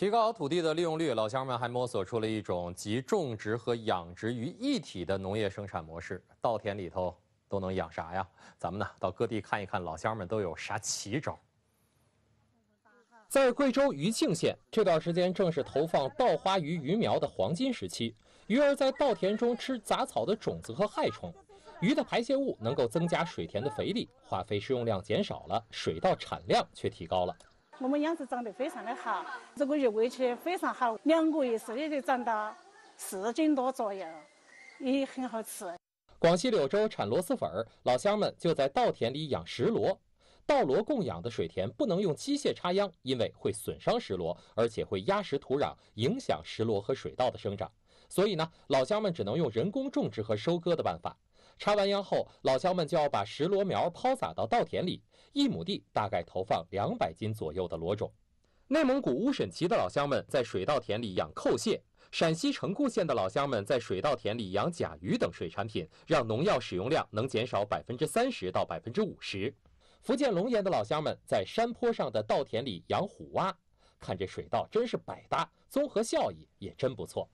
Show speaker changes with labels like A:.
A: 提高土地的利用率，老乡们还摸索出了一种集种植和养殖于一体的农业生产模式。稻田里头都能养啥呀？咱们呢，到各地看一看，老乡们都有啥奇招。在贵州余庆县，这段时间正是投放稻花鱼鱼苗的黄金时期。鱼儿在稻田中吃杂草的种子和害虫，鱼的排泄物能够增加水田的肥力，化肥施用量减少了，水稻产量却提高了。
B: 我们秧子长得非常的好，这个月围起非常好，两个月时间就长到四斤多左右，也很好吃。
A: 广西柳州产螺蛳粉，老乡们就在稻田里养石螺，稻螺供养的水田不能用机械插秧，因为会损伤石螺，而且会压实土壤，影响石螺和水稻的生长。所以呢，老乡们只能用人工种植和收割的办法。插完秧后，老乡们就要把石螺苗抛撒到稻田里，一亩地大概投放两百斤左右的螺种。内蒙古乌审旗的老乡们在水稻田里养扣蟹，陕西城固县的老乡们在水稻田里养甲鱼等水产品，让农药使用量能减少百分之三十到百分之五十。福建龙岩的老乡们在山坡上的稻田里养虎蛙，看这水稻真是百搭，综合效益也真不错。